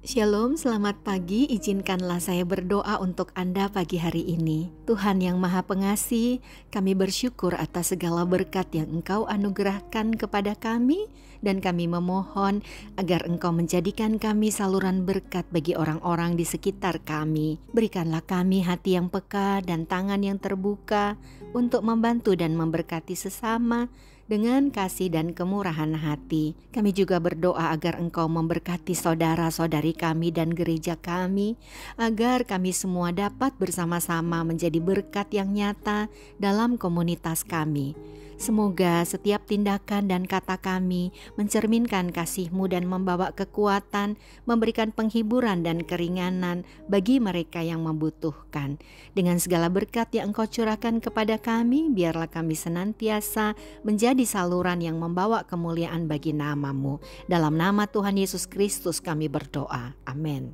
Shalom, selamat pagi. Izinkanlah saya berdoa untuk Anda pagi hari ini. Tuhan yang Maha Pengasih, kami bersyukur atas segala berkat yang Engkau anugerahkan kepada kami, dan kami memohon agar Engkau menjadikan kami saluran berkat bagi orang-orang di sekitar kami. Berikanlah kami hati yang peka dan tangan yang terbuka untuk membantu dan memberkati sesama dengan kasih dan kemurahan hati. Kami juga berdoa agar Engkau memberkati saudara-saudari kami dan gereja kami, agar kami semua dapat bersama-sama menjadi berkat yang nyata dalam komunitas kami. Semoga setiap tindakan dan kata kami mencerminkan kasihMu dan membawa kekuatan, memberikan penghiburan dan keringanan bagi mereka yang membutuhkan. Dengan segala berkat yang Engkau curahkan kepada kami, biarlah kami senantiasa menjadi menjadi saluran yang membawa kemuliaan bagi namamu. Dalam nama Tuhan Yesus Kristus kami berdoa. Amin.